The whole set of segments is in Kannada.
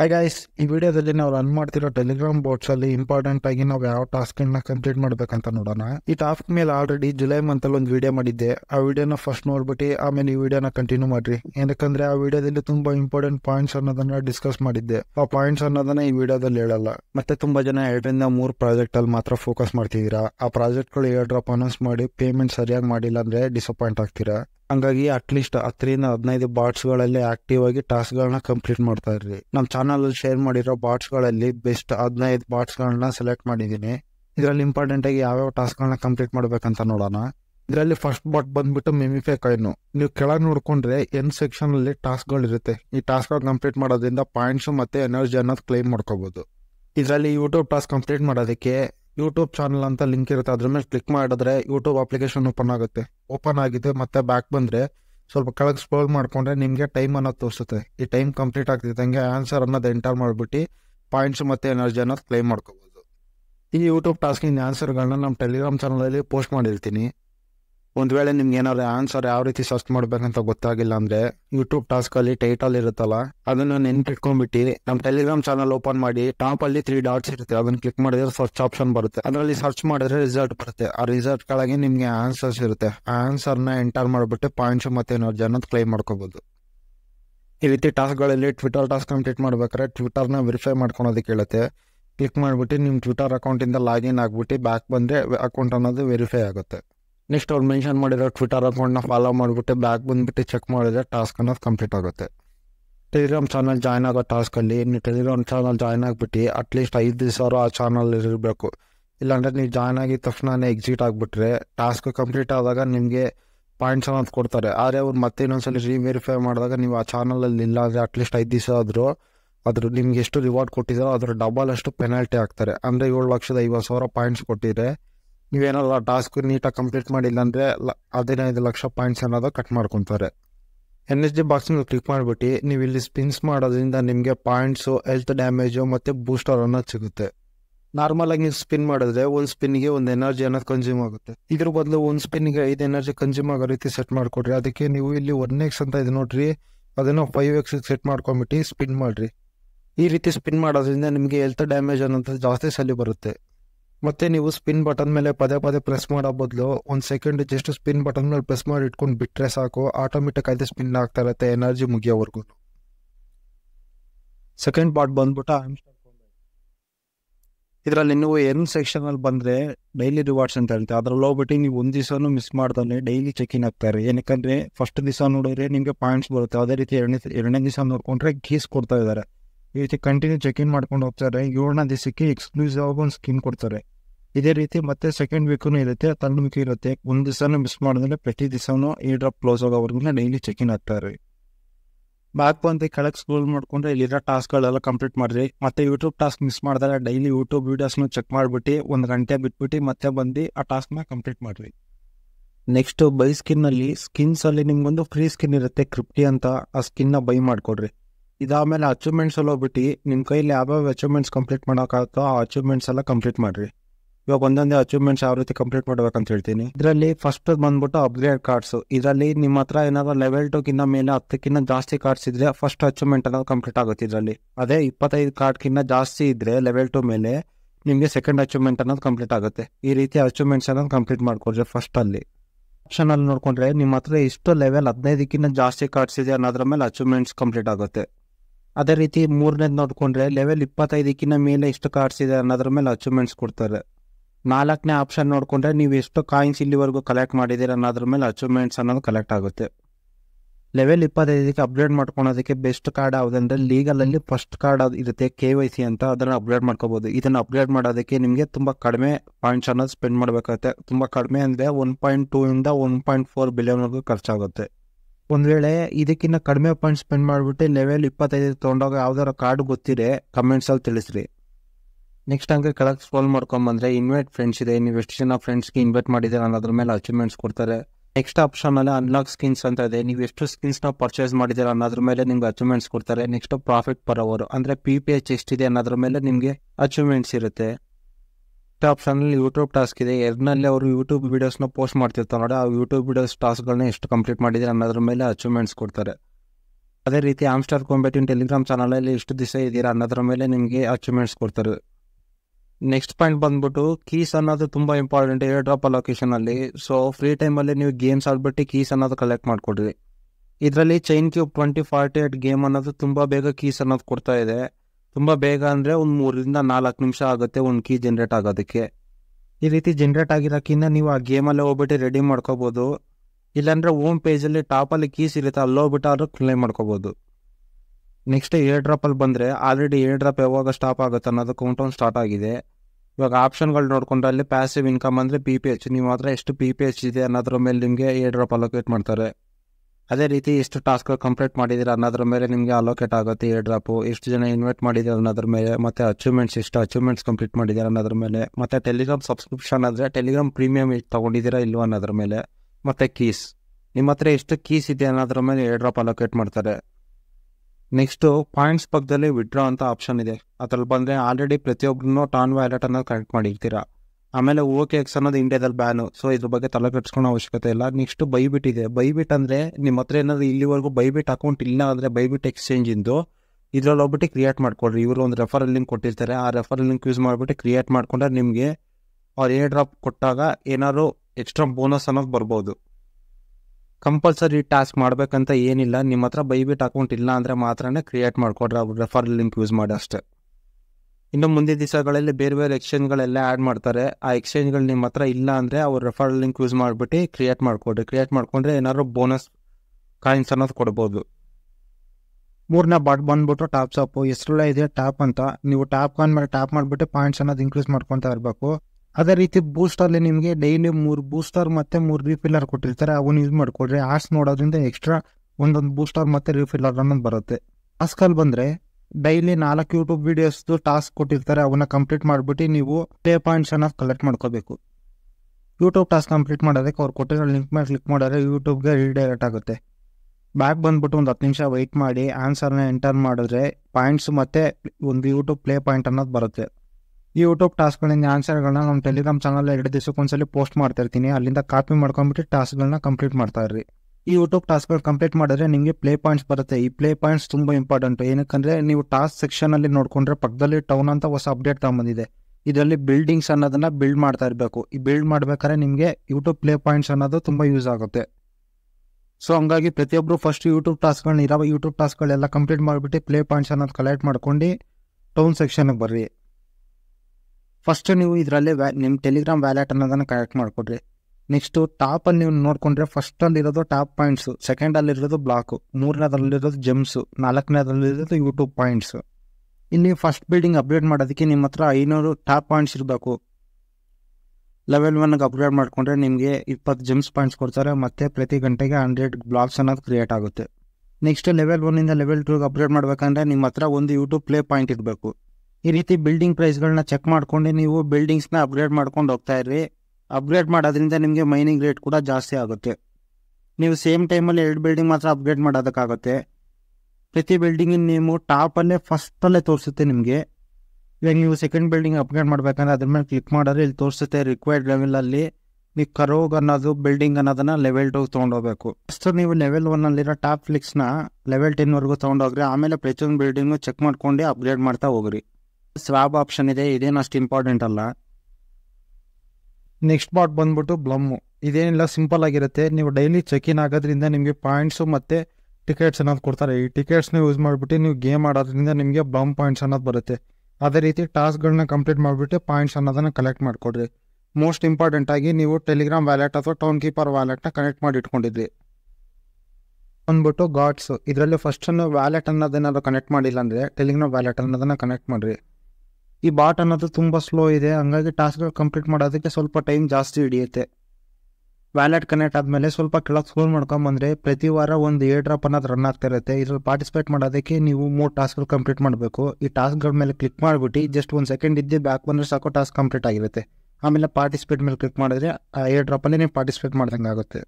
ಹಾಯ್ ಗೈಸ್ ಈ ವಿಡಿಯೋದಲ್ಲಿ ನಾವು ರನ್ ಮಾಡ್ತಿರೋ ಟೆಲಿಗ್ರಾಮ್ ಬೋಟ್ಸ್ ಅಲ್ಲಿ ಇಂಪಾರ್ಟೆಂಟ್ ಆಗಿ ನಾವು ಯಾವ ಟಾಸ್ಕ್ ನ ಕಂಪ್ಲೀಟ್ ಮಾಡ್ಬೇಕಂತ ನೋಡೋಣ ಈ ಟಾಸ್ಕ್ ಮೇಲೆ ಆಲ್ರೆಡಿ ಜುಲೈ ಮಂತ್ ಅಲ್ಲಿ ಒಂದು ವಿಡಿಯೋ ಮಾಡಿದ್ದೆ ಆ ವಿಡಿಯೋನ ಫಸ್ಟ್ ನೋಡ್ಬಿಟ್ಟು ಆಮೇಲೆ ಈ ವಿಡಿಯೋನ ಕಂಟಿನ್ಯೂ ಮಾಡ್ರಿ ಏನಕ್ಕಂದ್ರೆ ಆ ವಿಡಿಯೋದಲ್ಲಿ ತುಂಬಾ ಇಂಪಾರ್ಟೆಂಟ್ ಪಾಯಿಂಟ್ಸ್ ಅನ್ನೋದನ್ನ ಡಿಸ್ಕಸ್ ಮಾಡಿದ್ದೆ ಆ ಪಾಯಿಂಟ್ಸ್ ಅನ್ನೋದನ್ನ ಈ ವಿಡಿಯೋದಲ್ಲಿ ಹೇಳಲ್ಲ ಮತ್ತೆ ತುಂಬಾ ಜನ ಎರಡರಿಂದ ಮೂರು ಪ್ರಾಜೆಕ್ಟ್ ಅಲ್ಲಿ ಮಾತ್ರ ಫೋಕಸ್ ಮಾಡ್ತಿದ್ದೀರಾ ಆ ಪ್ರಾಜೆಕ್ಟ್ ಗಳು ಏರ್ ಡ್ರಾಪ್ ಅನೌನ್ಸ್ ಮಾಡಿ ಪೇಮೆಂಟ್ ಸರಿಯಾಗಿ ಮಾಡಿಲ್ಲ ಅಂದ್ರೆ ಡಿಸಪಾಯಿಂಟ್ ಆಗ್ತೀರಾ ಹಂಗಾಗಿ ಅಟ್ಲೀಸ್ಟ್ ಹತ್ತರಿಂದ ಹದಿನೈದು ಬಾಟ್ಸ್ಗಳಲ್ಲಿ ಆಕ್ಟಿವ್ ಆಗಿ ಟಾಸ್ಕ್ಗಳನ್ನ ಕಂಪ್ಲೀಟ್ ಮಾಡ್ತಾ ಇರ್ರಿ ನಮ್ಮ ಅಲ್ಲಿ ಶೇರ್ ಮಾಡಿರೋ ಬಾಟ್ಸ್ಗಳಲ್ಲಿ ಬೆಸ್ಟ್ ಹದಿನೈದು ಬಾಟ್ಸ್ಗಳನ್ನ ಸೆಲೆಕ್ಟ್ ಮಾಡಿದ್ದೀನಿ ಇದರಲ್ಲಿ ಆಗಿ ಯಾವ್ಯಾವ ಟಾಸ್ಕ್ಗಳನ್ನ ಕಂಪ್ಲೀಟ್ ಮಾಡ್ಬೇಕಂತ ನೋಡೋಣ ಇದರಲ್ಲಿ ಫಸ್ಟ್ ಬಾಟ್ ಬಂದ್ಬಿಟ್ಟು ಮಿಮಿಫೆ ಕಾಯಿನು ನೀವು ಕೆಳಗೆ ನೋಡ್ಕೊಂಡ್ರೆ ಎನ್ ಸೆಕ್ಷನ್ ಅಲ್ಲಿ ಗಳು ಇರುತ್ತೆ ಈ ಟಾಸ್ಕ್ಗಳು ಕಂಪ್ಲೀಟ್ ಮಾಡೋದ್ರಿಂದ ಪಾಯಿಂಟ್ಸ್ ಮತ್ತೆ ಎನರ್ಜಿ ಅನ್ನೋದು ಕ್ಲೈಮ್ ಮಾಡ್ಕೋಬಹುದು ಇದರಲ್ಲಿ ಯೂಟ್ಯೂಬ್ ಟಾಸ್ಕ್ ಕಂಪ್ಲೀಟ್ ಮಾಡೋದಕ್ಕೆ ಯೂಟ್ಯೂಬ್ ಚಾನಲ್ ಅಂತ ಲಿಂಕ್ ಇರುತ್ತೆ ಅದ್ರ ಮೇಲೆ ಕ್ಲಿಕ್ ಮಾಡಿದ್ರೆ ಯೂಟ್ಯೂಬ್ ಅಪ್ಲಿಕೇಶನ್ ಓಪನ್ ಆಗುತ್ತೆ ಓಪನ್ ಆಗಿದೆ ಮತ್ತೆ ಬ್ಯಾಕ್ ಬಂದರೆ ಸ್ವಲ್ಪ ಕೆಳಗೆ ಸ್ಕ್ರೋಲ್ ಮಾಡಿಕೊಂಡ್ರೆ ನಿಮಗೆ ಟೈಮ್ ಅನ್ನೋದು ತೋರಿಸುತ್ತೆ ಈ ಟೈಮ್ ಕಂಪ್ಲೀಟ್ ಆಗ್ತಿದ್ದಂಗೆ ಆನ್ಸರ್ ಅನ್ನೋದು ಎಂಟರ್ ಮಾಡಿಬಿಟ್ಟು ಪಾಯಿಂಟ್ಸ್ ಮತ್ತು ಎನರ್ಜಿ ಅನ್ನೋದು ಕ್ಲೈಮ್ ಮಾಡ್ಕೋಬೋದು ಈ ಯೂಟ್ಯೂಬ್ ಟಾಸ್ಕಿನ ಆನ್ಸರ್ಗಳನ್ನ ನಮ್ಮ ಟೆಲಿಗ್ರಾಮ್ ಚಾನಲಲ್ಲಿ ಪೋಸ್ಟ್ ಮಾಡಿರ್ತೀನಿ ಒಂದು ವೇಳೆ ನಿಮ್ಗೆ ಏನಾದ್ರು ಆನ್ಸರ್ ಯಾವ ರೀತಿ ಸರ್ಚ್ ಮಾಡ್ಬೇಕಂತ ಗೊತ್ತಾಗಿಲ್ಲ ಅಂದ್ರೆ ಯೂಟ್ಯೂಬ್ ಟಾಸ್ಕ್ ಅಲ್ಲಿ ಟೈಟಲ್ ಇರುತ್ತಲ್ಲ ಅದನ್ನ ನೆನ್ಪಿಟ್ಕೊಂಡ್ಬಿಟ್ಟು ನಮ್ಮ ಟೆಲಿಗ್ರಾಮ್ ಚಾನಲ್ ಓಪನ್ ಮಾಡಿ ಟಾಪ್ ಅಲ್ಲಿ ತ್ರೀ ಡಾಟ್ಸ್ ಇರುತ್ತೆ ಅದನ್ನ ಕ್ಲಿಕ್ ಮಾಡಿದ್ರೆ ಸರ್ಚ್ ಆಪ್ಷನ್ ಬರುತ್ತೆ ಅದರಲ್ಲಿ ಸರ್ಚ್ ಮಾಡಿದ್ರೆ ರಿಸಲ್ಟ್ ಬರುತ್ತೆ ಆ ರಿಸಲ್ಟ್ ಕೆಳಗೆ ನಿಮ್ಗೆ ಆನ್ಸರ್ಸ್ ಇರುತ್ತೆ ಆ ಆನ್ಸರ್ ನ ಎಂಟರ್ ಮಾಡಿಬಿಟ್ಟು ಪಾಯಿಂಟ್ಸ್ ಮತ್ತೆ ಎನರ್ಜಿ ಅನ್ನೋದು ಕ್ಲೈಮ್ ಮಾಡ್ಕೋಬಹುದು ಈ ರೀತಿ ಟಾಸ್ಕ್ಗಳಲ್ಲಿ ಟ್ವಿಟರ್ ಟಾಸ್ಕ್ ಕಂಪ್ಲೀಟ್ ಮಾಡ್ಬೇಕಾದ್ರೆ ಟ್ವಿಟರ್ನ ವೆರಿಫೈ ಮಾಡ್ಕೊಳೋದಕ್ಕೆ ಹೇಳುತ್ತೆ ಕ್ಲಿಕ್ ಮಾಡಿಬಿಟ್ಟು ನಿಮ್ಮ ಟ್ವಿಟರ್ ಅಕೌಂಟಿಂದ ಲಾಗಿನ್ ಆಗಿಬಿಟ್ಟು ಬ್ಯಾಕ್ ಬಂದರೆ ಅಕೌಂಟ್ ಅನ್ನೋದು ವೆರಿಫೈ ಆಗುತ್ತೆ ನೆಕ್ಸ್ಟ್ ಅವ್ರು ಮೆನ್ಷನ್ ಮಾಡಿರೋ ಟ್ವಿಟರ್ ಅಕೌಂಟ್ನ ಫಾಲೋ ಮಾಡಿಬಿಟ್ಟು ಬ್ಯಾಕ್ ಬಂದುಬಿಟ್ಟು ಚೆಕ್ ಮಾಡಿದ್ರೆ ಟಾಸ್ಕ್ ಅನ್ನೋದು ಕಂಪ್ಲೀಟ್ ಆಗುತ್ತೆ ಟೆಲಿಗ್ರಾಮ್ ಚಾನಲ್ ಜಾಯ್ನ್ ಆಗೋ ಟಾಸ್ಕಲ್ಲಿ ನೀವು ಟೆಲಿಗ್ರಾಮ್ ಚಾನಲ್ ಜಾಯ್ನ್ ಆಗಿಬಿಟ್ಟು ಅಟ್ಲೀಸ್ಟ್ ಐದು ದಿವಸ ಆ ಚಾನಲ್ ಇರಬೇಕು ಇಲ್ಲಾಂದರೆ ನೀವು ಜಾಯ್ನ್ ಆಗಿದ ತಕ್ಷಣನೇ ಎಕ್ಸಿಟ್ ಆಗಿಬಿಟ್ರೆ ಟಾಸ್ಕ್ ಕಂಪ್ಲೀಟ್ ಆದಾಗ ನಿಮಗೆ ಪಾಯಿಂಟ್ಸ್ ಅನ್ನೋದು ಕೊಡ್ತಾರೆ ಆದರೆ ಅವ್ರು ಮತ್ತೆ ಇನ್ನೊಂದ್ಸಲ ರೀವೆರಿಫೈ ಮಾಡಿದಾಗ ನೀವು ಆ ಚಾನಲಲ್ಲಿ ಇಲ್ಲ ಅಂದರೆ ಅಟ್ಲೀಸ್ಟ್ ಐದು ದಿವಸ ಆದರೂ ಅದ್ರ ನಿಮ್ಗೆ ಎಷ್ಟು ರಿವಾರ್ಡ್ ಕೊಟ್ಟಿದ್ದಾರೋ ಅದ್ರ ಡಬಲ್ ಅಷ್ಟು ಪೆನಾಲ್ಟಿ ಆಗ್ತಾರೆ ಅಂದರೆ ಏಳು ಲಕ್ಷದ ಐವತ್ತು ಸಾವಿರ ಪಾಯಿಂಟ್ಸ್ ಕೊಟ್ಟಿದ್ರೆ ನೀವೇನಲ್ಲ ಟಾಸ್ಕ್ ನೀಟಾಗಿ ಕಂಪ್ಲೀಟ್ ಮಾಡಿಲ್ಲ ಅಂದರೆ ಹದಿನೈದು ಲಕ್ಷ ಪಾಯಿಂಟ್ಸ್ ಅನ್ನೋದು ಕಟ್ ಮಾಡ್ಕೊತಾರೆ N S D box click ಮಾಡಿಬಿಟ್ಟು ನೀವು ಇಲ್ಲಿ ಸ್ಪಿನ್ಸ್ ಮಾಡೋದ್ರಿಂದ ನಿಮಗೆ ಪಾಯಿಂಟ್ಸು ಹೆಲ್ತ್ ಡ್ಯಾಮೇಜು ಮತ್ತು ಬೂಸ್ಟರ್ ಅನ್ನೋದು ಸಿಗುತ್ತೆ ನಾರ್ಮಲಾಗಿ ನೀವು ಸ್ಪಿನ್ ಮಾಡಿದ್ರೆ ಒಂದು ಸ್ಪಿನ್ಗೆ ಒಂದು ಎನರ್ಜಿ ಅನ್ನೋದು ಕನ್ಸ್ಯೂಮ್ ಆಗುತ್ತೆ ಇದ್ರ ಬದಲು ಒಂದು ಸ್ಪಿನ್ಗೆ ಐದು ಎನರ್ಜಿ ಕನ್ಸ್ಯೂಮ್ ಆಗೋ ರೀತಿ ಸೆಟ್ ಮಾಡಿಕೊಡ್ರಿ ಅದಕ್ಕೆ ನೀವು ಇಲ್ಲಿ ಒನ್ ಎಕ್ಸ್ ಅಂತ ಇದೆ ನೋಡ್ರಿ ಅದನ್ನು ಫೈವ್ ಎಕ್ಸ್ ಸೆಟ್ ಮಾಡ್ಕೊಂಬಿಟ್ಟು ಸ್ಪಿನ್ ಮಾಡಿರಿ ಈ ರೀತಿ ಸ್ಪಿನ್ ಮಾಡೋದ್ರಿಂದ ನಿಮಗೆ ಹೆಲ್ತ್ ಡ್ಯಾಮೇಜ್ ಅನ್ನೋಂಥ ಜಾಸ್ತಿ ಸಲ ಬರುತ್ತೆ ಮತ್ತೆ ನೀವು ಸ್ಪಿನ್ ಬಟನ್ ಮೇಲೆ ಪದೇ ಪದೇ ಪ್ರೆಸ್ ಮಾಡೋ ಬದಲು ಒಂದು ಸೆಕೆಂಡ್ ಜಸ್ಟ್ ಸ್ಪಿನ್ ಬಟನ್ ಮೇಲೆ ಪ್ರೆಸ್ ಮಾಡಿ ಇಟ್ಕೊಂಡು ಬಿಟ್ಟರೆ ಸಾಕು ಆಟೋಮೆಟಿಕ್ ಆಗಿ ಸ್ಪಿನ್ ಆಗ್ತಾ ಇರುತ್ತೆ ಎನರ್ಜಿ ಮುಗಿಯೋವರೆಗೂ ಸೆಕೆಂಡ್ ಪಾರ್ಟ್ ಬಂದ್ಬಿಟ್ಟು ಇದರಲ್ಲಿ ನೀವು ಸೆಕ್ಷನ್ ಸೆಕ್ಷನಲ್ಲಿ ಬಂದರೆ ಡೈಲಿ ರಿವಾರ್ಡ್ಸ್ ಅಂತ ಹೇಳ್ತೀವಿ ಅದರಲ್ಲಿ ಹೋಗ್ಬಿಟ್ಟು ನೀವು ಒಂದು ದಿವಸನೂ ಮಿಸ್ ಮಾಡ್ದೆ ಡೈಲಿ ಚೆಕ್ ಇನ್ ಆಗ್ತಾರೆ ಏನಕ್ಕೆ ಫಸ್ಟ್ ದಿವಸ ನೋಡಿದ್ರೆ ನಿಮಗೆ ಪಾಯಿಂಟ್ಸ್ ಬರುತ್ತೆ ಅದೇ ರೀತಿ ಎರಡನೇ ಎರಡನೇ ದಿವಸ ನೋಡಿಕೊಂಡ್ರೆ ಗೀಸ್ ಕೊಡ್ತಾ ಇದ್ದಾರೆ ಈ ರೀತಿ ಕಂಟಿನ್ಯೂ ಚೆಕ್ ಇನ್ ಮಾಡ್ಕೊಂಡು ಹೋಗ್ತಾರೆ ಏಳನೇ ದಿವಸಕ್ಕೆ ಎಕ್ಸ್ಕ್ಲೂಸಿವ್ ಆಗಿ ಒಂದು ಸ್ಕಿನ್ ಕೊಡ್ತಾರೆ ಇದೇ ರೀತಿ ಮತ್ತೆ ಸೆಕೆಂಡ್ ವೀಕೂ ಇರುತ್ತೆ ವೀಕ್ ಇರುತ್ತೆ ಒಂದು ದಿವಸನೂ ಮಿಸ್ ಮಾಡಿದ್ರೆ ಪ್ರತಿ ದಿವಸನೂ ಏರ್ ಡ್ರಾಪ್ ಕ್ಲೋಸ್ ಆಗೋವರೆಗೂ ಡೈಲಿ ಚೆಕ್ ಇನ್ ಆಗ್ತಾರೆ ಬ್ಯಾಕ್ ಬಂದು ಕೆಳಗೆ ಸ್ಕ್ರೋಲ್ ಮಾಡಿಕೊಂಡ್ರೆ ಇಲ್ಲಿರೋ ಟಾಸ್ಕ್ಗಳೆಲ್ಲ ಕಂಪ್ಲೀಟ್ ಮಾಡಿರಿ ಮತ್ತೆ ಯೂಟ್ಯೂಬ್ ಟಾಸ್ಕ್ ಮಿಸ್ ಮಾಡಿದಾಗ ಡೈಲಿ ಯೂಟ್ಯೂಬ್ ವೀಡಿಯೋಸ್ನು ಚೆಕ್ ಮಾಡಿಬಿಟ್ಟು ಒಂದು ಗಂಟೆ ಬಿಟ್ಬಿಟ್ಟು ಮತ್ತೆ ಬಂದು ಆ ಟಾಸ್ಕ್ನ ಕಂಪ್ಲೀಟ್ ಮಾಡಿರಿ ನೆಕ್ಸ್ಟ್ ಬೈ ಸ್ಕಿನ್ನಲ್ಲಿ ಸ್ಕಿನ್ಸಲ್ಲಿ ನಿಮ್ಗೊಂದು ಫ್ರೀ ಸ್ಕಿನ್ ಇರುತ್ತೆ ಕ್ರಿಪ್ಟಿ ಅಂತ ಆ ಸ್ಕಿನ್ನ ಬೈ ಮಾಡಿಕೊಡ್ರಿ ಇದಾದಮೇಲೆ ಅಚೀವ್ಮೆಂಟ್ಸ್ ಎಲ್ಲ ಹೋಗ್ಬಿಟ್ಟು ನಿಮ್ಮ ಕೈಯಲ್ಲಿ ಯಾವ್ಯಾವ ಅಚೀವ್ಮೆಂಟ್ಸ್ ಕಂಪ್ಲೀಟ್ ಮಾಡೋಕ್ಕಾಗುತ್ತೋ ಆ ಅಚೀವ್ಮೆಂಟ್ಸ್ ಎಲ್ಲ ಕಂಪ್ಲೀಟ್ ಮಾಡ್ರಿ ಇವಾಗ ಒಂದೊಂದೇ ಅಚೀವ್ಮೆಂಟ್ಸ್ ಯಾವ ರೀತಿ ಕಂಪ್ಲೀಟ್ ಮಾಡ್ಬೇಕಂತ ಹೇಳ್ತೀನಿ ಇದರಲ್ಲಿ ಫಸ್ಟ್ ಬಂದ್ಬಿಟ್ಟು ಅಪ್ಗ್ರೇಡ್ ಕಾರ್ಡ್ಸ್ ಇದರಲ್ಲಿ ನಿಮ್ಮ ಹತ್ರ ಏನಾದ್ರು ಲೆವೆಲ್ ಟೂಕಿನ್ನ ಮೇಲೆ ಹತ್ತಕ್ಕಿಂತ ಜಾಸ್ತಿ ಕಾರ್ಡ್ಸ್ ಇದ್ರೆ ಫಸ್ಟ್ ಅಚೀವ್ಮೆಂಟ್ ಅನ್ನೋದು ಕಂಪ್ಲೀಟ್ ಆಗುತ್ತೆ ಇದರಲ್ಲಿ ಅದೇ ಇಪ್ಪತ್ತೈದು ಕಾರ್ಡ್ಕಿನ್ನ ಜಾಸ್ತಿ ಇದ್ರೆ ಲೆವೆಲ್ ಟು ಮೇಲೆ ನಿಮಗೆ ಸೆಕೆಂಡ್ ಅಚೀವ್ಮೆಂಟ್ ಅನ್ನೋದು ಕಂಪ್ಲೀಟ್ ಆಗುತ್ತೆ ಈ ರೀತಿ ಅಚೀವ್ಮೆಂಟ್ಸ್ ಅನ್ನೋದು ಕಂಪ್ಲೀಟ್ ಮಾಡ್ಕೊಡ್ರಿ ಫಸ್ಟ್ ಅಲ್ಲಿ ಆಪ್ಷನ್ ಅಲ್ಲಿ ನೋಡ್ಕೊಂಡ್ರೆ ನಿಮ್ಮ ಹತ್ರ ಇಷ್ಟು ಲೆವೆಲ್ ಹದಿನೈದಕ್ಕಿಂತ ಜಾಸ್ತಿ ಕಾರ್ಡ್ಸ್ ಇದೆ ಅನ್ನೋದ್ರ ಮೇಲೆ ಅಚೀವ್ಮೆಂಟ್ಸ್ ಕಂಪ್ಲೀಟ್ ಆಗುತ್ತೆ ಅದೇ ರೀತಿ ಮೂರನೇದು ನೋಡಿಕೊಂಡ್ರೆ ಲೆವೆಲ್ ಇಪ್ಪತ್ತೈದಕ್ಕಿಂತ ಮೇಲೆ ಎಷ್ಟು ಕಾರ್ಡ್ಸ್ ಇದೆ ಅನ್ನೋದ್ರ ಮೇಲೆ ಅಚೀವ್ಮೆಂಟ್ಸ್ ಕೊಡ್ತಾರೆ ನಾಲ್ಕನೇ ಆಪ್ಷನ್ ನೋಡಿಕೊಂಡ್ರೆ ನೀವು ಎಷ್ಟು ಕಾಯಿನ್ಸ್ ಇಲ್ಲಿವರೆಗೂ ಕಲೆಕ್ಟ್ ಮಾಡಿದ್ದೀರಿ ಅನ್ನೋದ್ರ ಮೇಲೆ ಅಚೀವ್ಮೆಂಟ್ಸ್ ಅನ್ನೋದು ಕಲೆಕ್ಟ್ ಆಗುತ್ತೆ ಲೆವೆಲ್ ಇಪ್ಪತ್ತೈದಕ್ಕೆ ಅಪ್ಡೇಟ್ ಮಾಡ್ಕೊಳೋದಕ್ಕೆ ಬೆಸ್ಟ್ ಕಾರ್ಡ್ ಯಾವುದಂದ್ರೆ ಲೀಗಲಲ್ಲಿ ಫಸ್ಟ್ ಕಾರ್ಡ್ ಇರುತ್ತೆ ಕೆ ವೈ ಸಿ ಅಂತ ಅದನ್ನು ಅಪ್ಡೇಟ್ ಮಾಡ್ಕೋಬೋದು ಇದನ್ನು ಅಪ್ಡೇಟ್ ಮಾಡೋದಕ್ಕೆ ನಿಮಗೆ ತುಂಬ ಕಡಿಮೆ ಪಾಯಿಂಟ್ಸ್ ಅನ್ನೋದು ಸ್ಪೆಂಡ್ ಮಾಡಬೇಕಾಗುತ್ತೆ ತುಂಬ ಕಡಿಮೆ ಅಂದರೆ ಒನ್ ಪಾಯಿಂಟ್ ಟೂ ಇಂದ ಒನ್ ಪಾಯಿಂಟ್ ಫೋರ್ ಬಿಲಿಯನ್ವರೆಗೂ ಖರ್ಚಾಗುತ್ತೆ ಒಂದ್ ವೇಳೆ ಇದಕ್ಕಿಂತ ಕಡಿಮೆ ಪಾಯಿಂಟ್ ಸ್ಪೆಂಡ್ ಮಾಡ್ಬಿಟ್ಟು ಲೆವೆಲ್ ಇಪ್ಪತ್ತೈದು ತೊಗೊಂಡಾಗ ಯಾವ್ದಾರ ಕಾರ್ಡ್ ಗೊತ್ತಿದೆ ಕಮೆಂಟ್ಸ್ ಅಲ್ಲಿ ತಿಳಿಸ್ರಿ ನೆಕ್ಸ್ಟ್ ಹಂಗೆ ಕೆಳಗೆ ಸ್ಕ್ರೋಲ್ ಬಂದ್ರೆ ಇನ್ವೈಟ್ ಫ್ರೆಂಡ್ಸ್ ಇದೆ ನೀವು ಎಷ್ಟು ಜನ ಫ್ರೆಂಡ್ಸ್ಗೆ ಇನ್ವೈಟ್ ಮಾಡಿದ್ರೆ ಅನ್ನೋದ್ರ ಮೇಲೆ ಅಚೀವ್ಮೆಂಟ್ಸ್ ಕೊಡ್ತಾರೆ ನೆಕ್ಸ್ಟ್ ಆಪ್ಷನ್ ಅಲ್ಲಿ ಅನ್ಲಾಕ್ ಸ್ಕಿನ್ಸ್ ಅಂತ ಇದೆ ನೀವು ಎಷ್ಟು ಸ್ಕಿನ್ಸ್ ನ ಪರ್ಚೇಸ್ ಮಾಡಿದ್ದೀರ ಅನ್ನೋದ್ರ ಮೇಲೆ ನಿಮ್ಗೆ ಅಚೀವ್ಮೆಂಟ್ಸ್ ಕೊಡ್ತಾರೆ ನೆಕ್ಸ್ಟ್ ಪ್ರಾಫಿಟ್ ಪರ್ ಅವರ್ ಅಂದ್ರೆ ಪಿ ಪಿ ಎಚ್ ಎಷ್ಟಿದೆ ಅನ್ನೋದ್ರ ಮೇಲೆ ನಿಮಗೆ ಅಚೀವ್ಮೆಂಟ್ಸ್ ಇರುತ್ತೆ ಚಾನಲ್ ಯೂಟ್ಯೂಬ್ ಟಾಸ್ಕ್ ಇದೆ ಎರಡನಲ್ಲಿ ಅವರು ಯೂಟ್ಯೂಬ್ ವೀಡಿಯೋಸ್ನ ಪೋಸ್ಟ್ ಮಾಡ್ತಿರ್ತಾರೆ ನೋಡಿ ಆ ಯೂಟ್ಯೂಬ್ ವೀಡಿಯೋಸ್ ಟಾಸ್ಕ್ಗಳನ್ನ ಎಷ್ಟು ಕಂಪ್ಲೀಟ್ ಮಾಡಿದ್ರೆ ಅನ್ನೋದ್ರ ಮೇಲೆ ಅಚೀವ್ಮೆಂಟ್ಸ್ ಕೊಡ್ತಾರೆ ಅದೇ ರೀತಿ ಸ್ಟಾರ್ ಕಾಂಬೆಟಿನ್ ಟೆಲಿಗ್ರಾಮ್ ಚಾನಲಲ್ಲಿ ಎಷ್ಟು ದಿವಸ ಇದ್ದೀರಾ ಅನ್ನೋದ್ರ ಮೇಲೆ ನಿಮಗೆ ಅಚೀವ್ಮೆಂಟ್ಸ್ ಕೊಡ್ತಾರೆ ನೆಕ್ಸ್ಟ್ ಪಾಯಿಂಟ್ ಬಂದ್ಬಿಟ್ಟು ಕೀಸ್ ಅನ್ನೋದು ತುಂಬ ಇಂಪಾರ್ಟೆಂಟ್ ಏರ್ ಡ್ರಾಪ್ ಲೊಕೇಶನಲ್ಲಿ ಸೊ ಫ್ರೀ ಟೈಮಲ್ಲಿ ನೀವು ಗೇಮ್ಸ್ ಆಡ್ಬಿಟ್ಟು ಕೀಸ್ ಅನ್ನೋದು ಕಲೆಕ್ಟ್ ಮಾಡಿಕೊಡ್ರಿ ಇದರಲ್ಲಿ chain cube twenty forty eight game ಅನ್ನೋದು ತುಂಬ ಬೇಗ ಕೀಸ್ ಅನ್ನೋದು ಕೊಡ್ತಾ ಇದೆ ತುಂಬ ಬೇಗ ಅಂದರೆ ಒಂದು ಮೂರರಿಂದ ನಾಲ್ಕು ನಿಮಿಷ ಆಗುತ್ತೆ ಒಂದು ಕೀ ಜನ್ರೇಟ್ ಆಗೋದಕ್ಕೆ ಈ ರೀತಿ ಜನ್ರೇಟ್ ಆಗಿರೋಕ್ಕಿಂತ ನೀವು ಆ ಗೇಮಲ್ಲೇ ಹೋಗ್ಬಿಟ್ಟು ರೆಡಿ ಮಾಡ್ಕೋಬೋದು ಇಲ್ಲಾಂದರೆ ಓಮ್ ಪೇಜಲ್ಲಿ ಟಾಪಲ್ಲಿ ಕೀಸ್ ಇರುತ್ತೆ ಅಲ್ಲಿ ಹೋಗ್ಬಿಟ್ಟು ಆದರೂ ಕ್ಲೇಮ್ ಮಾಡ್ಕೋಬೋದು ನೆಕ್ಸ್ಟ್ ಏರ್ ಡ್ರಾಪಲ್ಲಿ ಬಂದರೆ ಆಲ್ರೆಡಿ ಏರ್ ಡ್ರಾಪ್ ಯಾವಾಗ ಸ್ಟಾಪ್ ಆಗುತ್ತೆ ಅನ್ನೋದು ಕೌಂಟೌನ್ ಸ್ಟಾರ್ಟ್ ಆಗಿದೆ ಇವಾಗ ಆಪ್ಷನ್ಗಳು ನೋಡ್ಕೊಂಡ್ರೆ ಅಲ್ಲಿ ಪ್ಯಾಸಿವ್ ಇನ್ಕಮ್ ಅಂದರೆ ಪಿ ಪಿ ಎಚ್ ನೀವು ಮಾತ್ರ ಎಷ್ಟು ಪಿ ಪಿ ಎಚ್ ಇದೆ ಅನ್ನೋದ್ರ ಮೇಲೆ ನಿಮಗೆ ಏರ್ ಡ್ರಾಪ್ ಅಲೋಕೇಟ್ ಮಾಡ್ತಾರೆ ಅದೇ ರೀತಿ ಎಷ್ಟು ಟಾಸ್ಕ್ ಕಂಪ್ಲೀಟ್ ಮಾಡಿದ್ದೀರಾ ಅನ್ನೋದ್ರ ಮೇಲೆ ನಿಮಗೆ ಅಲೋಕೇಟ್ ಆಗುತ್ತೆ ಏರ್ ಡ್ರಾಪು ಎಷ್ಟು ಜನ ಇನ್ವೈಟ್ ಮಾಡಿದಾರೆ ಅನ್ನೋದ್ರ ಮೇಲೆ ಮತ್ತೆ ಅಚೀವ್ಮೆಂಟ್ಸ್ ಎಷ್ಟು ಅಚೀವ್ಮೆಂಟ್ಸ್ ಕಂಪ್ಲೀಟ್ ಮಾಡಿದಾರೆ ಅನ್ನೋದ್ರ ಮೇಲೆ ಮತ್ತೆ ಟೆಲಿಗ್ರಾಮ್ ಸಬ್ಸ್ಕ್ರಿಪ್ಷನ್ ಅಂದರೆ ಟೆಲಿಗ್ರಾಮ್ ಪ್ರೀಮಿಯಮ್ ಎಷ್ಟು ತೊಗೊಂಡಿದ್ದೀರಾ ಇಲ್ವ ಅನ್ನೋದ್ರ ಮೇಲೆ ಮತ್ತೆ ಕೀಸ್ ನಿಮ್ಮ ಹತ್ರ ಎಷ್ಟು ಕೀಸ್ ಇದೆ ಅನ್ನೋದ್ರ ಮೇಲೆ ಏರ್ ಡ್ರಾಪ್ ಅಲೋಕೇಟ್ ಮಾಡ್ತಾರೆ ನೆಕ್ಸ್ಟು ಪಾಯಿಂಟ್ಸ್ ಪಕ್ಕದಲ್ಲಿ ವಿಡ್ರಾ ಅಂತ ಆಪ್ಷನ್ ಇದೆ ಅದ್ರಲ್ಲಿ ಬಂದರೆ ಆಲ್ರೆಡಿ ಪ್ರತಿಯೊಬ್ಬರೂ ಟಾನ್ ವ್ಯಾಲೆಟನ್ನು ಕನೆಕ್ಟ್ ಮಾಡಿರ್ತೀರಾ ಆಮೇಲೆ ಓ ಕೆ ಎಕ್ಸ್ ಅನ್ನೋದು ಇಂಡಿಯಾದಲ್ಲಿ ಬ್ಯಾನು ಸೊ ಇದ್ರ ಬಗ್ಗೆ ತಲೆ ಕೆಡ್ಸ್ಕೊಳೋ ಅವಶ್ಯಕತೆ ಇಲ್ಲ ನೆಕ್ಸ್ಟ್ ಬೈಬಿಟ್ ಇದೆ ಬೈಬಿಟ್ ಅಂದರೆ ನಿಮ್ಮ ಹತ್ರ ಏನಾದ್ರು ಇಲ್ಲಿವರೆಗೂ ಬೈಬಿಟ್ ಅಕೌಂಟ್ ಇಲ್ಲ ಅಂದರೆ ಬೈಬಿಟ್ ಎಕ್ಸ್ಚೇಂಜಿಂದು ಇದ್ರಲ್ಲಿ ಹೋಗ್ಬಿಟ್ಟು ಕ್ರಿಯೇಟ್ ಮಾಡ್ಕೊಳ್ರಿ ಇವರು ಒಂದು ರೆಫರಲ್ ಲಿಂಕ್ ಕೊಟ್ಟಿರ್ತಾರೆ ಆ ರೆಫರಲ್ ಲಿಂಕ್ ಯೂಸ್ ಮಾಡಿಬಿಟ್ಟು ಕ್ರಿಯೇಟ್ ಮಾಡಿಕೊಂಡ್ರೆ ನಿಮಗೆ ಅವ್ರು ಏರ್ ಡ್ರಾಪ್ ಕೊಟ್ಟಾಗ ಏನಾದ್ರು ಎಕ್ಸ್ಟ್ರಾ ಬೋನಸ್ ಅನ್ನೋದು ಬರ್ಬೋದು ಕಂಪಲ್ಸರಿ ಟಾಸ್ಕ್ ಮಾಡಬೇಕಂತ ಏನಿಲ್ಲ ನಿಮ್ಮ ಹತ್ರ ಬೈಬಿಟ್ ಅಕೌಂಟ್ ಇಲ್ಲ ಅಂದರೆ ಮಾತ್ರನೇ ಕ್ರಿಯೇಟ್ ಮಾಡ್ಕೊಡ್ರಿ ಅವ್ರು ರೆಫರಲ್ ಲಿಂಕ್ ಯೂಸ್ ಮಾಡಿ ಅಷ್ಟೇ ಇನ್ನು ಮುಂದಿನ ದಿವಸಗಳಲ್ಲಿ ಬೇರೆ ಬೇರೆ ಎಕ್ಸ್ಚೇಂಜ್ಗಳೆಲ್ಲ ಆ್ಯಡ್ ಮಾಡ್ತಾರೆ ಆ ಎಕ್ಸ್ಚೇಂಜ್ಗಳು ನಿಮ್ಮ ಹತ್ರ ಇಲ್ಲ ಅಂದರೆ ಅವ್ರು ರೆಫರ್ ಲಿಂಕ್ ಯೂಸ್ ಮಾಡಿಬಿಟ್ಟು ಕ್ರಿಯೇಟ್ ಮಾಡಿಕೊಡ್ರಿ ಕ್ರಿಯೇಟ್ ಮಾಡ್ಕೊಂಡ್ರೆ ಏನಾದ್ರು ಬೋನಸ್ ಕಾಯಿನ್ಸ್ ಅನ್ನೋದು ಕೊಡ್ಬೋದು ಮೂರನೇ ಬಾಟ್ ಬಂದ್ಬಿಟ್ಟು ಟಾಪ್ ಸಾಪು ಎಷ್ಟೆಲ್ಲ ಇದೆ ಟಾಪ್ ಅಂತ ನೀವು ಟಾಪ್ ಮೇಲೆ ಟಾಪ್ ಮಾಡಿಬಿಟ್ಟು ಪಾಯಿಂಟ್ಸ್ ಅನ್ನೋದು ಇನ್ಕ್ರೀಸ್ ಮಾಡ್ಕೊತಾ ಇರಬೇಕು ಅದೇ ರೀತಿ ಬೂಸ್ಟಲ್ಲಿ ನಿಮಗೆ ಡೈಲಿ ಮೂರು ಬೂಸ್ಟರ್ ಮತ್ತು ಮೂರು ರೀಫಿಲ್ಲರ್ ಕೊಟ್ಟಿರ್ತಾರೆ ಅವನ್ನ ಯೂಸ್ ಮಾಡಿಕೊಡ್ರಿ ಆಸ್ ನೋಡೋದ್ರಿಂದ ಎಕ್ಸ್ಟ್ರಾ ಒಂದೊಂದು ಬೂಸ್ಟರ್ ಮತ್ತು ರೀಫಿಲ್ಲರ್ ಅನ್ನೋದು ಬರುತ್ತೆ ಆಸ್ಕಲ್ ಬಂದರೆ ಡೈಲಿ ನಾಲ್ಕು ಯೂಟ್ಯೂಬ್ ವಿಡಿಯೋಸ್ದು ಟಾಸ್ಕ್ ಕೊಟ್ಟಿರ್ತಾರೆ ಅವನ್ನ ಕಂಪ್ಲೀಟ್ ಮಾಡಿಬಿಟ್ಟು ನೀವು ಪೇ ಅನ್ನ ಕಲೆಕ್ಟ್ ಮಾಡ್ಕೋಬೇಕು ಯೂಟ್ಯೂಬ್ ಟಾಸ್ಕ್ ಕಂಪ್ಲೀಟ್ ಮಾಡೋದಕ್ಕೆ ಅವ್ರು ಕೊಟ್ಟಿರೋ ಲಿಂಕ್ ಮೇಲೆ ಕ್ಲಿಕ್ ಮಾಡಿದ್ರೆ ಯೂಟ್ಯೂಬ್ಗೆ ರೀಡೈರೆಕ್ಟ್ ಆಗುತ್ತೆ ಬ್ಯಾಕ್ ಬಂದ್ಬಿಟ್ಟು ಒಂದು ಹತ್ತು ನಿಮಿಷ ವೆಯ್ಟ್ ಮಾಡಿ ಆನ್ಸರ್ನ ಎಂಟರ್ ಮಾಡಿದ್ರೆ ಪಾಯಿಂಟ್ಸ್ ಮತ್ತೆ ಒಂದು ಯೂಟ್ಯೂಬ್ ಪ್ಲೇ ಪಾಯಿಂಟ್ ಅನ್ನೋದು ಬರುತ್ತೆ ಈ ಯೂಟ್ಯೂಬ್ ಟಾಸ್ಕ್ಗಳಿಂದ ಆನ್ಸರ್ಗಳನ್ನ ನಮ್ಮ ಟೆಲಿಗ್ರಾಮ್ ಚಾನಲ್ ಎರಡು ದಿವಸಕ್ಕೊಂದ್ಸಲಿ ಪೋಸ್ಟ್ ಮಾಡ್ತಾ ಇರ್ತೀನಿ ಅಲ್ಲಿಂದ ಕಾಪಿ ಮಾಡ್ಕೊಂಬಿಟ್ಟು ಟಾಸ್ಕ್ಗಳನ್ನ ಕಂಪ್ಲೀಟ್ ಮಾಡ್ತಾ ಇರ್ರಿ ಈ ಯೂಟ್ಯೂಬ್ ಟಾಸ್ಕ್ಗಳು ಕಂಪ್ಲೀಟ್ ಮಾಡಿದ್ರೆ ನಿಮಗೆ ಪ್ಲೇ ಪಾಯಿಂಟ್ಸ್ ಬರುತ್ತೆ ಈ ಪ್ಲೇ ಪಾಯಿಂಟ್ಸ್ ತುಂಬ ಇಂಪಾರ್ಟೆಂಟ್ ಏನಕ್ಕಂದರೆ ನೀವು ಟಾಸ್ಕ್ ಸೆಕ್ಷನಲ್ಲಿ ನೋಡಿಕೊಂಡ್ರೆ ಪಕ್ಕದಲ್ಲಿ ಟೌನ್ ಅಂತ ಹೊಸ ಅಪ್ಡೇಟ್ ತಗೊಂಬಂದಿದೆ ಇದರಲ್ಲಿ ಬಿಲ್ಡಿಂಗ್ಸ್ ಅನ್ನೋದನ್ನು ಬಿಲ್ಡ್ ಮಾಡ್ತಾ ಇರಬೇಕು ಈ ಬಿಲ್ಡ್ ಮಾಡ್ಬೇಕಾದ್ರೆ ನಿಮಗೆ ಯೂಟ್ಯೂಬ್ ಪ್ಲೇ ಪಾಯಿಂಟ್ಸ್ ಅನ್ನೋದು ತುಂಬ ಯೂಸ್ ಆಗುತ್ತೆ ಸೊ ಹಂಗಾಗಿ ಪ್ರತಿಯೊಬ್ಬರು ಫಸ್ಟ್ ಯೂಟ್ಯೂಬ್ ಟಾಸ್ಕ್ಗಳನ್ನ ಇರೋ ಯೂಟ್ಯೂಬ್ ಟಾಸ್ಕ್ಗಳೆಲ್ಲ ಕಂಪ್ಲೀಟ್ ಮಾಡಿಬಿಟ್ಟು ಪ್ಲೇ ಪಾಯಿಂಟ್ಸ್ ಅನ್ನೋದು ಕಲೆಕ್ಟ್ ಮಾಡ್ಕೊಂಡು ಟೌನ್ ಸೆಕ್ಷನ್ಗೆ ಬರ್ರಿ ಫಸ್ಟ್ ನೀವು ಇದರಲ್ಲಿ ವ್ಯಾ ನಿಮ್ಮ ಟೆಲಿಗ್ರಾಮ್ ವ್ಯಾಲೆಟ್ ಅನ್ನೋದನ್ನು ಕಲೆಕ್ಟ್ ಮಾಡಿಕೊಡ್ರಿ ನೆಕ್ಸ್ಟು ಅಲ್ಲಿ ನೀವು ನೋಡಿಕೊಂಡ್ರೆ ಇರೋದು ಟಾಪ್ ಪಾಯಿಂಟ್ಸ್ ಸೆಕೆಂಡ್ ಪಾಯಿಂಟ್ಸು ಸೆಕೆಂಡಲ್ಲಿರೋದು ಬ್ಲಾಕು ಮೂರನೇದಲ್ಲಿರೋದು ಜಮ್ಸು ನಾಲ್ಕನೇದಲ್ಲಿರೋದು ಯೂಟ್ಯೂಬ್ ಪಾಯಿಂಟ್ಸ್ ಇಲ್ಲಿ ಫಸ್ಟ್ ಬಿಲ್ಡಿಂಗ್ ಅಪ್ಗ್ರೇಡ್ ಮಾಡೋದಕ್ಕೆ ನಿಮ್ಮ ಹತ್ರ ಐನೂರು ಟಾಪ್ ಪಾಯಿಂಟ್ಸ್ ಇರಬೇಕು ಲೆವೆಲ್ ಒನ್ಗೆ ಅಪ್ಗ್ರೇಡ್ ಮಾಡಿಕೊಂಡ್ರೆ ನಿಮಗೆ ಇಪ್ಪತ್ತು ಜೆಮ್ಸ್ ಪಾಯಿಂಟ್ಸ್ ಕೊಡ್ತಾರೆ ಮತ್ತೆ ಪ್ರತಿ ಗಂಟೆಗೆ ಹಂಡ್ರೆಡ್ ಬ್ಲಾಕ್ಸ್ ಅನ್ನೋದು ಕ್ರಿಯೇಟ್ ಆಗುತ್ತೆ ನೆಕ್ಸ್ಟ್ ಲೆವೆಲ್ ಒನ್ನಿಂದ ಲೆವೆಲ್ ಟೂಗೆ ಅಪ್ಗ್ರೇಡ್ ಮಾಡಬೇಕಂದ್ರೆ ನಿಮ್ಮ ಹತ್ರ ಒಂದು ಯೂಟ್ಯೂಬ್ ಪ್ಲೇ ಪಾಯಿಂಟ್ ಇರಬೇಕು ಈ ರೀತಿ ಬಿಲ್ಡಿಂಗ್ ಪ್ರೈಸ್ಗಳನ್ನ ಚೆಕ್ ಮಾಡ್ಕೊಂಡು ನೀವು ಬಿಲ್ಡಿಂಗ್ಸ್ನ ಅಪ್ಗ್ರೇಡ್ ಮಾಡ್ಕೊಂಡು ಹೋಗ್ತಾ ಇರ್ರಿ ಅಪ್ಗ್ರೇಡ್ ಮಾಡೋದ್ರಿಂದ ನಿಮಗೆ ಮೈನಿಂಗ್ ರೇಟ್ ಕೂಡ ಜಾಸ್ತಿ ಆಗುತ್ತೆ ನೀವು ಸೇಮ್ ಟೈಮಲ್ಲಿ ಎರಡು ಬಿಲ್ಡಿಂಗ್ ಮಾತ್ರ ಅಪ್ಗ್ರೇಡ್ ಮಾಡೋದಕ್ಕಾಗುತ್ತೆ ಪ್ರತಿ ಬಿಲ್ಡಿಂಗಿನ ನೀವು ಟಾಪಲ್ಲೇ ಫಸ್ಟಲ್ಲೇ ತೋರಿಸುತ್ತೆ ನಿಮಗೆ ಇವಾಗ ನೀವು ಸೆಕೆಂಡ್ ಬಿಲ್ಡಿಂಗ್ ಅಪ್ಗ್ರೇಡ್ ಮಾಡಬೇಕಂದ್ರೆ ಅದ್ರ ಮೇಲೆ ಕ್ಲಿಕ್ ಮಾಡಿದ್ರೆ ಇಲ್ಲಿ ತೋರಿಸುತ್ತೆ ರಿಕ್ವೈರ್ಡ್ ಲೆವೆಲಲ್ಲಿ ನೀವು ಕರೋಗ್ ಅನ್ನೋದು ಬಿಲ್ಡಿಂಗ್ ಅನ್ನೋದನ್ನ ಲೆವೆಲ್ ಟೂ ತೊಗೊಂಡೋಗ್ಬೇಕು ಫಸ್ಟ್ ನೀವು ಲೆವೆಲ್ ಒನ್ನಲ್ಲಿರೋ ಟಾಪ್ ಫ್ಲಿಕ್ಸ್ನ ಲೆವೆಲ್ ಟೆನ್ವರೆಗೂ ತೊಗೊಂಡೋಗ್ರಿ ಆಮೇಲೆ ಪ್ರತಿಯೊಂದು ಬಿಲ್ಡಿಂಗು ಚೆಕ್ ಮಾಡ್ಕೊಂಡು ಅಪ್ಗ್ರೇಡ್ ಮಾಡ್ತಾ ಹೋಗ್ರಿ ಸ್ವಾಬ್ ಆಪ್ಷನ್ ಇದೆ ಇದೇನು ಅಷ್ಟು ಇಂಪಾರ್ಟೆಂಟ್ ಅಲ್ಲ ನೆಕ್ಸ್ಟ್ ಬಾಟ್ ಬಂದ್ಬಿಟ್ಟು ಬ್ಲಮ್ಮು ಇದೇನಿಲ್ಲ ಸಿಂಪಲ್ ಆಗಿರುತ್ತೆ ನೀವು ಡೈಲಿ ಚೆಕ್ ಇನ್ ಆಗೋದ್ರಿಂದ ನಿಮಗೆ ಪಾಯಿಂಟ್ಸು ಮತ್ತು ಟಿಕೆಟ್ಸ್ ಅನ್ನೋದು ಕೊಡ್ತಾರೆ ಈ ಟಿಕೆಟ್ಸ್ನ ಯೂಸ್ ಮಾಡಿಬಿಟ್ಟು ನೀವು ಗೇಮ್ ಆಡೋದ್ರಿಂದ ನಿಮಗೆ ಬ್ಲಮ್ ಪಾಯಿಂಟ್ಸ್ ಅನ್ನೋದು ಬರುತ್ತೆ ಅದೇ ರೀತಿ ಟಾಸ್ಕ್ಗಳನ್ನ ಕಂಪ್ಲೀಟ್ ಮಾಡಿಬಿಟ್ಟು ಪಾಯಿಂಟ್ಸ್ ಅನ್ನೋದನ್ನು ಕಲೆಕ್ಟ್ ಮಾಡಿಕೊಡ್ರಿ ಮೋಸ್ಟ್ ಇಂಪಾರ್ಟೆಂಟ್ ಆಗಿ ನೀವು ಟೆಲಿಗ್ರಾಮ್ ವ್ಯಾಲೆಟ್ ಅಥವಾ ಟೌನ್ ಕೀಪರ್ ವ್ಯಾಲೆಟ್ನ ಕನೆಕ್ಟ್ ಮಾಡಿ ಇಟ್ಕೊಂಡಿದ್ರಿ ಅಂದ್ಬಿಟ್ಟು ಗಾಡ್ಸ್ ಇದರಲ್ಲಿ ಫಸ್ಟನ್ನು ವ್ಯಾಲೆಟ್ ಅನ್ನೋದೇನಾದ್ರು ಕನೆಕ್ಟ್ ಮಾಡಿಲ್ಲ ಅಂದರೆ ಟೆಲಿಗ್ರಾಮ್ ವ್ಯಾಲೆಟ್ ಅನ್ನೋದನ್ನು ಕನೆಕ್ಟ್ ಮಾಡಿರಿ ಈ ಬಾಟ್ ಅನ್ನೋದು ತುಂಬ ಸ್ಲೋ ಇದೆ ಹಂಗಾಗಿ ಟಾಸ್ಕ್ಗಳು ಕಂಪ್ಲೀಟ್ ಮಾಡೋದಕ್ಕೆ ಸ್ವಲ್ಪ ಟೈಮ್ ಜಾಸ್ತಿ ಹಿಡಿಯುತ್ತೆ ವ್ಯಾಲೆಟ್ ಕನೆಕ್ಟ್ ಆದಮೇಲೆ ಸ್ವಲ್ಪ ಕೆಳಗೆ ಸ್ಕೋಲ್ ಮಾಡ್ಕೊಂಬಂದ್ರೆ ಪ್ರತಿ ವಾರ ಒಂದು ಏರ್ ಡ್ರಾಪ್ ಅನ್ನೋದು ರನ್ ಆಗ್ತಾ ಇರುತ್ತೆ ಇದರಲ್ಲಿ ಪಾರ್ಟಿಸಿಪೇಟ್ ಮಾಡೋದಕ್ಕೆ ನೀವು ಮೂರು ಟಾಸ್ಕ್ಗಳು ಕಂಪ್ಲೀಟ್ ಮಾಡಬೇಕು ಈ ಟಾಸ್ಕ್ಗಳ ಮೇಲೆ ಕ್ಲಿಕ್ ಮಾಡಿಬಿಟ್ಟು ಜಸ್ಟ್ ಒಂದು ಸೆಕೆಂಡ್ ಇದ್ದು ಬ್ಯಾಕ್ ಬಂದರೆ ಸಾಕು ಟಾಸ್ಕ್ ಕಂಪ್ಲೀಟ್ ಆಗಿರುತ್ತೆ ಆಮೇಲೆ ಪಾರ್ಟಿಸಿಪೇಟ್ ಮೇಲೆ ಕ್ಲಿಕ್ ಮಾಡಿದ್ರೆ ಆ ಏರ್ ಡ್ರಾಪಲ್ಲಿ ನೀವು ಪಾರ್ಟಿಸಿಪೇಟ್ ಮಾಡ್ದಂಗೆ ಆಗುತ್ತೆ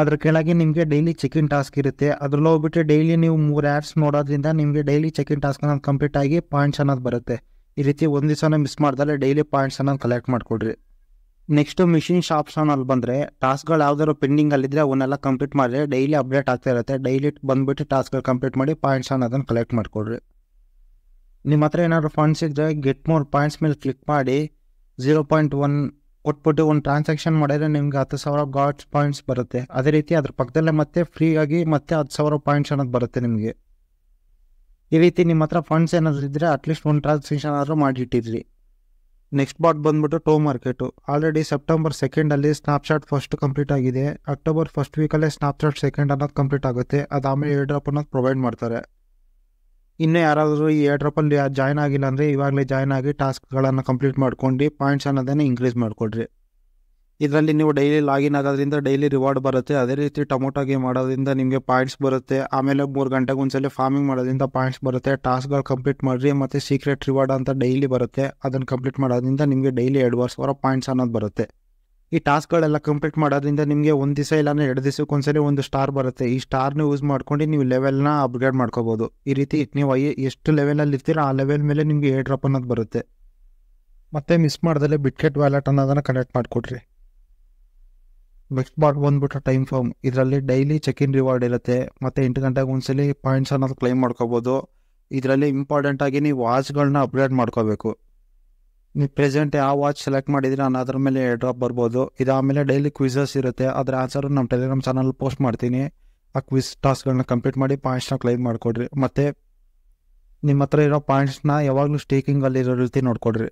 ಅದ್ರ ಕೆಳಗೆ ನಿಮಗೆ ಡೈಲಿ ಇನ್ ಟಾಸ್ಕ್ ಇರುತ್ತೆ ಅದ್ರಲ್ಲಿ ಹೋಗ್ಬಿಟ್ಟು ಡೈಲಿ ನೀವು ಮೂರು ಆ್ಯಪ್ಸ್ ನೋಡೋದ್ರಿಂದ ನಿಮಗೆ ಡೈಲಿ ಇನ್ ಟಾಸ್ಕ್ ಅನ್ನೋದು ಕಂಪ್ಲೀಟ್ ಆಗಿ ಪಾಯಿಂಟ್ಸ್ ಅನ್ನೋದು ಬರುತ್ತೆ ಈ ರೀತಿ ಒಂದು ದಿವಸನೇ ಮಿಸ್ ಮಾಡಿದ್ರೆ ಡೈಲಿ ಅನ್ನೋದು ಕಲೆಕ್ಟ್ ಮಾಡಿಕೊಡ್ರಿ ನೆಕ್ಸ್ಟು ಮಿಷಿನ್ ಶಾಪ್ಸ್ ಅಲ್ಲಿ ಬಂದರೆ ಟಾಸ್ಕ್ಗಳು ಯಾವ್ದಾದ್ರು ಪೆಂಡಿಂಗ್ ಅಲ್ಲಿದ್ದರೆ ಅವನ್ನೆಲ್ಲ ಕಂಪ್ಲೀಟ್ ಮಾಡಿದ್ರೆ ಡೈಲಿ ಅಪ್ಡೇಟ್ ಆಗ್ತಾ ಇರುತ್ತೆ ಡೈಲಿ ಬಂದುಬಿಟ್ಟು ಟಾಸ್ಕ್ಗಳು ಕಂಪ್ಲೀಟ್ ಮಾಡಿ ಪಾಯಿಂಟ್ಸ್ ಅನ್ನೋದನ್ನು ಕಲೆಕ್ಟ್ ಮಾಡಿಕೊಡ್ರಿ ನಿಮ್ಮ ಹತ್ರ ಏನಾದರೂ ಫಂಡ್ಸ್ ಇದ್ದರೆ ಗೆಟ್ ಮೋರ್ ಪಾಯಿಂಟ್ಸ್ ಮೇಲೆ ಕ್ಲಿಕ್ ಮಾಡಿ ಝೀರೋ ಪಾಯಿಂಟ್ ಒನ್ ಕೊಟ್ಬಿಟ್ಟು ಒಂದು ಟ್ರಾನ್ಸಾಕ್ಷನ್ ಮಾಡಿದರೆ ನಿಮಗೆ ಹತ್ತು ಸಾವಿರ ಗಾಡ್ಸ್ ಪಾಯಿಂಟ್ಸ್ ಬರುತ್ತೆ ಅದೇ ರೀತಿ ಅದ್ರ ಪಕ್ಕದಲ್ಲೇ ಮತ್ತೆ ಫ್ರೀಯಾಗಿ ಮತ್ತೆ ಹತ್ತು ಸಾವಿರ ಪಾಯಿಂಟ್ಸ್ ಅನ್ನೋದು ಬರುತ್ತೆ ನಿಮಗೆ ಈ ರೀತಿ ನಿಮ್ಮ ಹತ್ರ ಫಂಡ್ಸ್ ಏನಾದರೂ ಇದ್ದರೆ ಅಟ್ಲೀಸ್ಟ್ ಒಂದು ಟ್ರಾನ್ಸಾಕ್ಷನ್ ಆದರೂ ಮಾಡಿಟ್ಟಿದ್ರಿ ನೆಕ್ಸ್ಟ್ ಬಾಟ್ ಬಂದ್ಬಿಟ್ಟು ಟೋ ಮಾರ್ಕೆಟು ಆಲ್ರೆಡಿ ಸೆಪ್ಟೆಂಬರ್ ಸೆಕೆಂಡಲ್ಲಿ ಸ್ನಾಪ್ಚಾಟ್ ಫಸ್ಟ್ ಕಂಪ್ಲೀಟ್ ಆಗಿದೆ ಅಕ್ಟೋಬರ್ ಫಸ್ಟ್ ವೀಕಲ್ಲೇ ಸ್ನಾಪ್ಚಾಟ್ ಸೆಕೆಂಡ್ ಅನ್ನೋದು ಕಂಪ್ಲೀಟ್ ಆಗುತ್ತೆ ಅದಾದಮೇಲೆ ಏರ್ ಡ್ರಾಪ್ ಅನ್ನೋದು ಪ್ರೊವೈಡ್ ಮಾಡ್ತಾರೆ ಇನ್ನೂ ಯಾರಾದರೂ ಈ ಏರ್ ಡ್ರಾಪಲ್ಲಿ ಜಾಯ್ನ್ ಆಗಿಲ್ಲ ಅಂದರೆ ಇವಾಗಲೇ ಜಾಯ್ನ್ ಆಗಿ ಟಾಸ್ಕ್ಗಳನ್ನು ಕಂಪ್ಲೀಟ್ ಮಾಡ್ಕೊಂಡು ಪಾಯಿಂಟ್ಸ್ ಅನ್ನೋದನ್ನೇ ಇನ್ಕ್ರೀಸ್ ಮಾಡಿಕೊಡ್ರಿ ಇದರಲ್ಲಿ ನೀವು ಡೈಲಿ ಲಾಗಿನ್ ಆಗೋದ್ರಿಂದ ಡೈಲಿ ರಿವಾರ್ಡ್ ಬರುತ್ತೆ ಅದೇ ರೀತಿ ಟೊಮೊಟೊ ಗೇಮ್ ಆಡೋದ್ರಿಂದ ನಿಮಗೆ ಪಾಯಿಂಟ್ಸ್ ಬರುತ್ತೆ ಆಮೇಲೆ ಮೂರು ಗಂಟೆಗೆ ಒಂದ್ಸಲ ಫಾರ್ಮಿಂಗ್ ಮಾಡೋದ್ರಿಂದ ಪಾಯಿಂಟ್ಸ್ ಬರುತ್ತೆ ಟಾಸ್ಕ್ಗಳು ಕಂಪ್ಲೀಟ್ ಮಾಡಿರಿ ಮತ್ತು ಸೀಕ್ರೆಟ್ ರಿವಾರ್ಡ್ ಅಂತ ಡೈಲಿ ಬರುತ್ತೆ ಅದನ್ನು ಕಂಪ್ಲೀಟ್ ಮಾಡೋದ್ರಿಂದ ನಿಮಗೆ ಡೈಲಿ ವರ್ಷ ಸಾವಿರ ಪಾಯಿಂಟ್ಸ್ ಅನ್ನೋದು ಬರುತ್ತೆ ಈ ಟಾಸ್ಕ್ಗಳೆಲ್ಲ ಕಂಪ್ಲೀಟ್ ಮಾಡೋದ್ರಿಂದ ನಿಮಗೆ ಒಂದು ದಿವಸ ಇಲ್ಲಾಂದ್ರೆ ಎರಡು ದಿವಸಕ್ಕೆ ಒಂದ್ಸಲಿ ಒಂದು ಸ್ಟಾರ್ ಬರುತ್ತೆ ಈ ಸ್ಟಾರ್ನ ಯೂಸ್ ಮಾಡ್ಕೊಂಡು ನೀವು ಲೆವೆಲ್ನ ಅಪ್ಗ್ರೇಡ್ ಮಾಡ್ಕೋಬೋದು ಈ ರೀತಿ ನೀವು ಐ ಎಷ್ಟು ಲೆವೆಲಲ್ಲಿ ಇರ್ತೀರ ಆ ಲೆವೆಲ್ ಮೇಲೆ ನಿಮಗೆ ಏರ್ ಡ್ರಾಪ್ ಅನ್ನೋದು ಬರುತ್ತೆ ಮತ್ತೆ ಮಿಸ್ ಮಾಡಿದ್ರೆ ಬಿಟ್ಕೆಟ್ ವ್ಯಾಲೆಟ್ ಅನ್ನೋದನ್ನು ಕನೆಕ್ಟ್ ಮಾಡಿಕೊಡ್ರಿ ಬೆಸ್ಟ್ ಬಾಟ್ ಬಂದ್ಬಿಟ್ರೆ ಟೈಮ್ ಫಾರ್ಮ್ ಇದರಲ್ಲಿ ಡೈಲಿ ಚೆಕ್ ಇನ್ ರಿವಾರ್ಡ್ ಇರುತ್ತೆ ಮತ್ತು ಎಂಟು ಗಂಟೆಗೆ ಒಂದ್ಸಲಿ ಪಾಯಿಂಟ್ಸ್ ಅನ್ನೋದು ಕ್ಲೈಮ್ ಮಾಡ್ಕೋಬೋದು ಇದರಲ್ಲಿ ಇಂಪಾರ್ಟೆಂಟ್ ಆಗಿ ನೀವು ವಾಚ್ಗಳನ್ನ ಅಪ್ಗ್ರೇಡ್ ಮಾಡ್ಕೋಬೇಕು ನೀವು ಪ್ರೆಸೆಂಟ್ ಯಾವ ವಾಚ್ ಸೆಲೆಕ್ಟ್ ಮಾಡಿದ್ರೆ ನಾನು ಅದ್ರ ಮೇಲೆ ಡ್ರಾಪ್ ಬರ್ಬೋದು ಇದಾದಮೇಲೆ ಡೈಲಿ ಕ್ವಿಸಸ್ ಇರುತ್ತೆ ಅದರ ಆನ್ಸರು ನಮ್ಮ ಟೆಲಿಗ್ರಾಮ್ ಚಾನಲ್ ಪೋಸ್ಟ್ ಮಾಡ್ತೀನಿ ಆ ಕ್ವಿಸ್ ಟಾಸ್ಕ್ಗಳನ್ನ ಕಂಪ್ಲೀಟ್ ಮಾಡಿ ಪಾಯಿಂಟ್ಸ್ನ ಕ್ಲೈಮ್ ಮಾಡಿಕೊಡ್ರಿ ಮತ್ತು ನಿಮ್ಮ ಹತ್ರ ಇರೋ ಪಾಯಿಂಟ್ಸ್ನ ಯಾವಾಗಲೂ ಸ್ಟೇಕಿಂಗಲ್ಲಿ ಇರೋ ರೀತಿ ನೋಡ್ಕೊಡ್ರಿ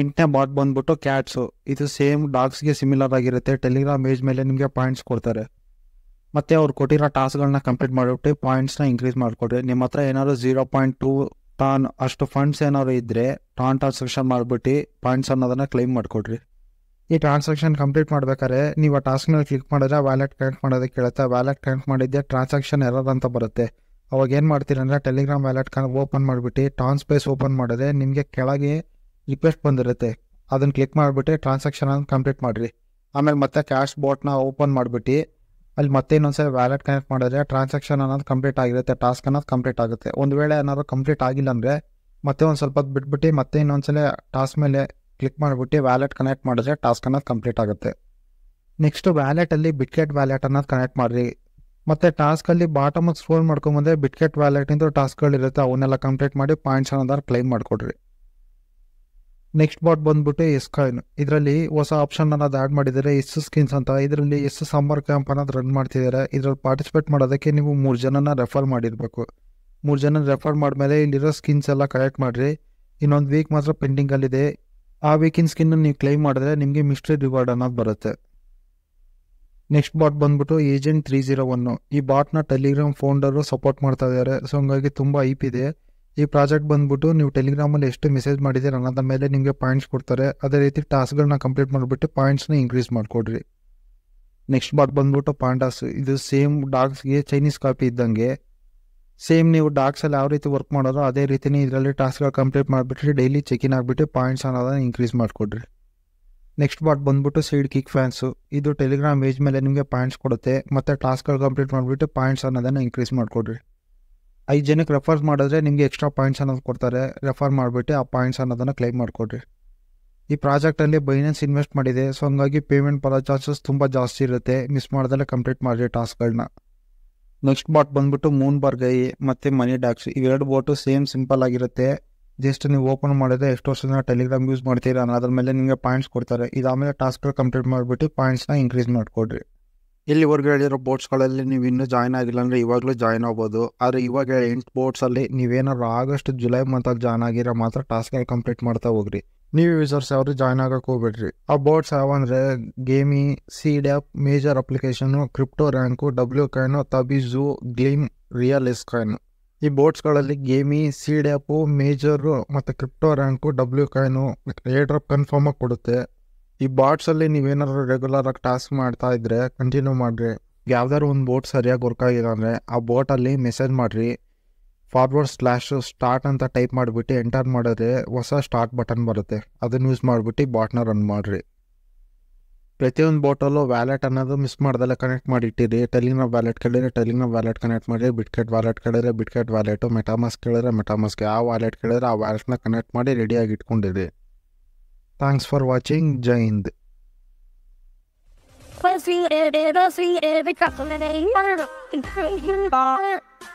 ಎಂಟನೇ ಬಾಟ್ ಬಂದ್ಬಿಟ್ಟು ಕ್ಯಾಟ್ಸು ಇದು ಸೇಮ್ ಡಾಗ್ಸ್ಗೆ ಸಿಮಿಲರ್ ಆಗಿರುತ್ತೆ ಟೆಲಿಗ್ರಾಮ್ ಏಜ್ ಮೇಲೆ ನಿಮಗೆ ಪಾಯಿಂಟ್ಸ್ ಕೊಡ್ತಾರೆ ಮತ್ತು ಅವ್ರು ಕೊಟ್ಟಿರೋ ಟಾಸ್ಕ್ಗಳನ್ನ ಕಂಪ್ಲೀಟ್ ಮಾಡಿಬಿಟ್ಟು ಪಾಯಿಂಟ್ಸ್ನ ಇನ್ಕ್ರೀಸ್ ಮಾಡಿಕೊಡ್ರಿ ನಿಮ್ಮ ಹತ್ರ ಏನಾದ್ರು ಝೀರೋ ಪಾಯಿಂಟ್ ಟೂ ಟಾನ್ ಅಷ್ಟು ಫಂಡ್ಸ್ ಏನಾದ್ರು ಇದ್ದರೆ ಟಾನ್ ಟ್ರಾನ್ಸಾಕ್ಷನ್ ಮಾಡಿಬಿಟ್ಟು ಪಾಯಿಂಟ್ಸ್ ಅನ್ನೋದನ್ನು ಕ್ಲೈಮ್ ಮಾಡಿಕೊಡ್ರಿ ಈ ಟ್ರಾನ್ಸಾಕ್ಷನ್ ಕಂಪ್ಲೀಟ್ ಮಾಡಬೇಕಾದ್ರೆ ನೀವು ಆ ಟಾಸ್ಕ್ ಮೇಲೆ ಕ್ಲಿಕ್ ಮಾಡಿದ್ರೆ ವ್ಯಾಲೆಟ್ ಕನೆಕ್ಟ್ ಮಾಡೋದಕ್ಕೆ ಕೇಳುತ್ತೆ ವ್ಯಾಲೆಟ್ ಕನೆಕ್ಟ್ ಮಾಡಿದ್ದೆ ಟ್ರಾನ್ಸಾಕ್ಷನ್ ಎರರ್ ಅಂತ ಬರುತ್ತೆ ಅವಾಗ ಏನು ಮಾಡ್ತೀರಂದ್ರೆ ಟೆಲಿಗ್ರಾಮ್ ವ್ಯಾಲೆಟ್ ಕನ್ ಓಪನ್ ಮಾಡಿಬಿಟ್ಟು ಟಾನ್ ಸ್ಪೇಸ್ ಓಪನ್ ಮಾಡಿದ್ರೆ ನಿಮಗೆ ಕೆಳಗೆ ರಿಕ್ವೆಸ್ಟ್ ಬಂದಿರುತ್ತೆ ಅದನ್ನು ಕ್ಲಿಕ್ ಮಾಡಿಬಿಟ್ಟು ಟ್ರಾನ್ಸಾಕ್ಷನ್ ಅನ್ನೋದು ಕಂಪ್ಲೀಟ್ ಮಾಡಿರಿ ಆಮೇಲೆ ಮತ್ತೆ ಕ್ಯಾಶ್ ಬೋಟ್ನ ಓಪನ್ ಮಾಡಿಬಿಟ್ಟು ಅಲ್ಲಿ ಮತ್ತೆ ಇನ್ನೊಂದ್ಸಲ ವ್ಯಾಲೆಟ್ ಕನೆಕ್ಟ್ ಮಾಡಿದ್ರೆ ಟ್ರಾನ್ಸಾಕ್ಷನ್ ಅನ್ನೋದು ಕಂಪ್ಲೀಟ್ ಆಗಿರುತ್ತೆ ಟಾಸ್ಕ್ ಅನ್ನೋದು ಕಂಪ್ಲೀಟ್ ಆಗುತ್ತೆ ಒಂದು ವೇಳೆ ಏನಾದರೂ ಕಂಪ್ಲೀಟ್ ಆಗಿಲ್ಲ ಅಂದರೆ ಮತ್ತೆ ಒಂದು ಸ್ವಲ್ಪ ಬಿಟ್ಬಿಟ್ಟು ಮತ್ತೆ ಇನ್ನೊಂದ್ಸಲ ಟಾಸ್ಕ್ ಮೇಲೆ ಕ್ಲಿಕ್ ಮಾಡಿಬಿಟ್ಟು ವ್ಯಾಲೆಟ್ ಕನೆಕ್ಟ್ ಮಾಡಿದ್ರೆ ಟಾಸ್ಕ್ ಅನ್ನೋದು ಕಂಪ್ಲೀಟ್ ಆಗುತ್ತೆ ನೆಕ್ಸ್ಟ್ ವ್ಯಾಲೆಟಲ್ಲಿ ಬಿಟ್ಕೆಟ್ ವ್ಯಾಲೆಟ್ ಅನ್ನೋದು ಕನೆಕ್ಟ್ ಮಾಡಿರಿ ಮತ್ತು ಟಾಸ್ಕಲ್ಲಿ ಬಾಟಮ್ ಸ್ಕ್ರೋಲ್ ಮಾಡ್ಕೊಂಬಂದ್ರೆ ಬಿಟ್ಕೆಟ್ ವ್ಯಾಲೆಟಿಂದ ಟಾಸ್ಕ್ಗಳಿರುತ್ತೆ ಅವನ್ನೆಲ್ಲ ಕಂಪ್ಲೀಟ್ ಮಾಡಿ ಪಾಯಿಂಟ್ಸ್ ಅನ್ನೋದಾರು ಕ್ಲೈಮ್ ಮಾಡಿಕೊಡ್ರಿ ನೆಕ್ಸ್ಟ್ ಬಾಟ್ ಬಂದ್ಬಿಟ್ಟು ಎಸ್ ಕಾಯ್ನ್ ಇದರಲ್ಲಿ ಹೊಸ ಆಪ್ಷನ್ ಅನ್ನೋದು ಆ್ಯಡ್ ಮಾಡಿದ್ದಾರೆ ಎಸ್ ಸ್ಕಿನ್ಸ್ ಅಂತ ಇದರಲ್ಲಿ ಎಸ್ ಸಮ್ಮರ್ ಕ್ಯಾಂಪ್ ಅನ್ನೋದು ರನ್ ಮಾಡ್ತಿದ್ದಾರೆ ಇದರಲ್ಲಿ ಪಾರ್ಟಿಸಿಪೇಟ್ ಮಾಡೋದಕ್ಕೆ ನೀವು ಮೂರು ಜನನ ರೆಫರ್ ಮಾಡಿರಬೇಕು ಮೂರು ಜನ ರೆಫರ್ ಮಾಡಿದ್ಮೇಲೆ ಇಲ್ಲಿರೋ ಸ್ಕಿನ್ಸ್ ಎಲ್ಲ ಕಲೆಕ್ಟ್ ಮಾಡಿರಿ ಇನ್ನೊಂದು ವೀಕ್ ಮಾತ್ರ ಪೆಂಡಿಂಗಲ್ಲಿದೆ ಆ ವೀಕಿನ ಸ್ಕಿನ್ ನೀವು ಕ್ಲೈಮ್ ಮಾಡಿದ್ರೆ ನಿಮಗೆ ಮಿಸ್ಟ್ರಿ ರಿವಾರ್ಡ್ ಅನ್ನೋದು ಬರುತ್ತೆ ನೆಕ್ಸ್ಟ್ ಬಾಟ್ ಬಂದ್ಬಿಟ್ಟು ಏಜೆಂಟ್ ತ್ರೀ ಜೀರೋ ಒನ್ನು ಈ ಬಾಟ್ನ ಟೆಲಿಗ್ರಾಮ್ ಫೌಂಡರು ಸಪೋರ್ಟ್ ಮಾಡ್ತಾ ಇದ್ದಾರೆ ಸೊ ಹಂಗಾಗಿ ತುಂಬ ಐಪ್ ಇದೆ ಈ ಪ್ರಾಜೆಕ್ಟ್ ಬಂದ್ಬಿಟ್ಟು ನೀವು ಟೆಲಿಗ್ರಾಮಲ್ಲಿ ಎಷ್ಟು ಮೆಸೇಜ್ ಮಾಡಿದ್ದೀರ ಅನ್ನೋದ ಮೇಲೆ ನಿಮಗೆ ಪಾಯಿಂಟ್ಸ್ ಕೊಡ್ತಾರೆ ಅದೇ ರೀತಿ ಟಾಸ್ಕ್ಗಳನ್ನ ಕಂಪ್ಲೀಟ್ ಮಾಡಿಬಿಟ್ಟು ಪಾಯಿಂಟ್ಸ್ನ ಇನ್ಕ್ರೀಸ್ ಮಾಡಿಕೊಡ್ರಿ ನೆಕ್ಸ್ಟ್ ಬಾಟ್ ಬಂದ್ಬಿಟ್ಟು ಪಾಂಡಾಸ್ ಇದು ಸೇಮ್ ಡಾಕ್ಸ್ಗೆ ಚೈನೀಸ್ ಕಾಪಿ ಇದ್ದಂಗೆ ಸೇಮ್ ನೀವು ಡಾಕ್ಸಲ್ಲಿ ಯಾವ ರೀತಿ ವರ್ಕ್ ಮಾಡೋದೋ ಅದೇ ರೀತಿನೇ ಇದರಲ್ಲಿ ಟಾಸ್ಕ್ಗಳು ಕಂಪ್ಲೀಟ್ ಮಾಡಿಬಿಟ್ರಿ ಡೈಲಿ ಚೆಕಿನ್ ಆಗಿಬಿಟ್ಟು ಪಾಯಿಂಟ್ಸ್ ಅನ್ನೋದನ್ನ ಇನ್ಕ್ರೀಸ್ ಮಾಡಿಕೊಡ್ರಿ ನೆಕ್ಸ್ಟ್ ಬಾಟ್ ಬಂದ್ಬಿಟ್ಟು ಸೈಡ್ ಕಿಕ್ ಫ್ಯಾನ್ಸು ಇದು ಟೆಲಿಗ್ರಾಮ್ ವೇಜ್ ಮೇಲೆ ನಿಮಗೆ ಪಾಯಿಂಟ್ಸ್ ಕೊಡುತ್ತೆ ಮತ್ತು ಟಾಸ್ಕ್ಗಳು ಕಂಪ್ಲೀಟ್ ಮಾಡಿಬಿಟ್ಟು ಪಾಯಿಂಟ್ಸ್ ಅನ್ನೋದನ್ನು ಇನ್ಕ್ರೀಸ್ ಮಾಡಿಕೊಡ್ರಿ ಐದು ಜನಕ್ಕೆ ರೆಫರ್ ಮಾಡಿದ್ರೆ ನಿಮಗೆ ಎಕ್ಸ್ಟ್ರಾ ಪಾಯಿಂಟ್ಸ್ ಅನ್ನೋದು ಕೊಡ್ತಾರೆ ರೆಫರ್ ಮಾಡಿಬಿಟ್ಟು ಆ ಪಾಯಿಂಟ್ಸ್ ಅನ್ನೋದನ್ನು ಕ್ಲೈಮ್ ಮಾಡಿಕೊಡ್ರಿ ಈ ಪ್ರಾಜೆಕ್ಟಲ್ಲಿ ಬೈನಾನ್ಸ್ ಇನ್ವೆಸ್ಟ್ ಮಾಡಿದೆ ಸೊ ಹಂಗಾಗಿ ಪೇಮೆಂಟ್ ಬರೋ ಚಾನ್ಸಸ್ ತುಂಬ ಜಾಸ್ತಿ ಇರುತ್ತೆ ಮಿಸ್ ಮಾಡ್ದಲ್ಲೇ ಕಂಪ್ಲೀಟ್ ಮಾಡಿರಿ ಟಾಸ್ಕ್ಗಳನ್ನ ನೆಕ್ಸ್ಟ್ ಬಾಟ್ ಬಂದ್ಬಿಟ್ಟು ಮೂನ್ ಬರ್ಗೈ ಮತ್ತು ಮನಿ ಡಾಕ್ಸ್ ಇವೆರಡು ಬೋಟು ಸೇಮ್ ಸಿಂಪಲ್ ಆಗಿರುತ್ತೆ ಜಸ್ಟ್ ನೀವು ಓಪನ್ ಮಾಡಿದ್ರೆ ಎಷ್ಟು ವರ್ಷ ಟೆಲಿಗ್ರಾಮ್ ಯೂಸ್ ಮಾಡ್ತೀರಾ ಅದ್ರ ಮೇಲೆ ನಿಮಗೆ ಪಾಯಿಂಟ್ಸ್ ಕೊಡ್ತಾರೆ ಇದಾದಮೇಲೆ ಟಾಸ್ಕ್ಗಳು ಕಂಪ್ಲೀಟ್ ಮಾಡಿಬಿಟ್ಟು ಪಾಯಿಂಟ್ಸ್ನ ಇನ್ಕ್ರೀಸ್ ಮಾಡಿಕೊಡ್ರಿ ಇಲ್ಲಿವರೆಗೂ ಹೇಳಿರೋ ಗಳಲ್ಲಿ ನೀವು ಇನ್ನೂ ಜಾಯ್ನ್ ಆಗಿಲ್ಲ ಅಂದರೆ ಇವಾಗಲೂ ಜಾಯ್ನ್ ಆಗ್ಬೋದು ಆದರೆ ಇವಾಗ ಎಂಟು ಬೋಟ್ಸಲ್ಲಿ ನೀವೇನಾದ್ರು ಆಗಸ್ಟ್ ಜುಲೈ ಮಂತಲ್ಲಿ ಜಾಯ್ನ್ ಆಗಿರೋ ಮಾತ್ರ ಟಾಸ್ಕ್ಗಳು ಕಂಪ್ಲೀಟ್ ಮಾಡ್ತಾ ಹೋಗ್ರಿ ನೀವು ಯೂಸರ್ಸ್ ಯಾವ್ದು ಜಾಯ್ನ್ ಆಗಕ್ಕೆ ಹೋಗ್ಬೇಡ್ರಿ ಆ ಬೋರ್ಡ್ಸ್ ಯಾವಂದ್ರೆ Gamee C dapp major application crypto rank W coin ತಬಿಝು ಗ್ಲೀಮ್ ರಿಯಲ್ ಎಸ್ ಕಾಯ್ನು ಈ ಬೋರ್ಡ್ಸ್ಗಳಲ್ಲಿ ಗೇಮಿ ಸಿ ಆ್ಯಪು ಮೇಜರು ಮತ್ತು crypto rank W coin airdrop ಆಗಿ ಕೊಡುತ್ತೆ ಈ ಬಾಟ್ಸಲ್ಲಿ ನೀವೇನಾದ್ರು ರೆಗ್ಯುಲರ್ ಆಗಿ ಟಾಸ್ಕ್ ಮಾಡ್ತಾ ಇದ್ರೆ ಕಂಟಿನ್ಯೂ ಮಾಡ್ರಿ ಯಾವ್ದಾದ್ರು ಒಂದು ಬೋಟ್ ಸರಿಯಾಗಿ ವರ್ಕ್ ಆಗಿಲ್ಲ ಅಂದ್ರೆ ಆ ಬೋಟಲ್ಲಿ ಮೆಸೇಜ್ ಮಾಡ್ರಿ ಫಾರ್ವರ್ಡ್ ಸ್ಲ್ಯಾಶ್ ಸ್ಟಾರ್ಟ್ ಅಂತ ಟೈಪ್ ಮಾಡಿಬಿಟ್ಟು ಎಂಟರ್ ಮಾಡಿದ್ರೆ ಹೊಸ ಸ್ಟಾರ್ಟ್ ಬಟನ್ ಬರುತ್ತೆ ಅದನ್ನ ಯೂಸ್ ಮಾಡಿಬಿಟ್ಟು ಬಾಟ್ನ ರನ್ ಮಾಡ್ರಿ ಪ್ರತಿಯೊಂದು ಬೋಟಲ್ಲೂ ವ್ಯಾಲೆಟ್ ಅನ್ನೋದು ಮಿಸ್ ಮಾಡ್ದಲ್ಲೇ ಕನೆಕ್ಟ್ ಮಾಡಿ ಇಟ್ಟಿರಿ ಟೆಲಿನ ವ್ಯಾಲೆಟ್ ಕೇಳಿದ್ರೆ ಟೆಲಿನ ವ್ಯಾಲೆಟ್ ಕನೆಕ್ಟ್ ಮಾಡಿ ಬಿಟ್ಕೆಟ್ ವ್ಯಾಲೆಟ್ ಕೇಳಿದ್ರೆ ಬಿಟ್ಕೆಟ್ ವ್ಯಾಲೆಟು ಮೆಟಾಮಾಸ್ ಕೇಳಿದ್ರೆ ಮೆಟಾಮಾಸ್ಗೆ ಆ ವ್ಯಾಲೆಟ್ ಕೇಳಿದ್ರೆ ಆ ವ್ಯಾಲೆಟ್ನ ಕನೆಕ್ಟ್ ಮಾಡಿ ರೆಡಿಯಾಗಿ ಇಟ್ಕೊಂಡಿರಿ Thanks for watching. Jaind. Plus, we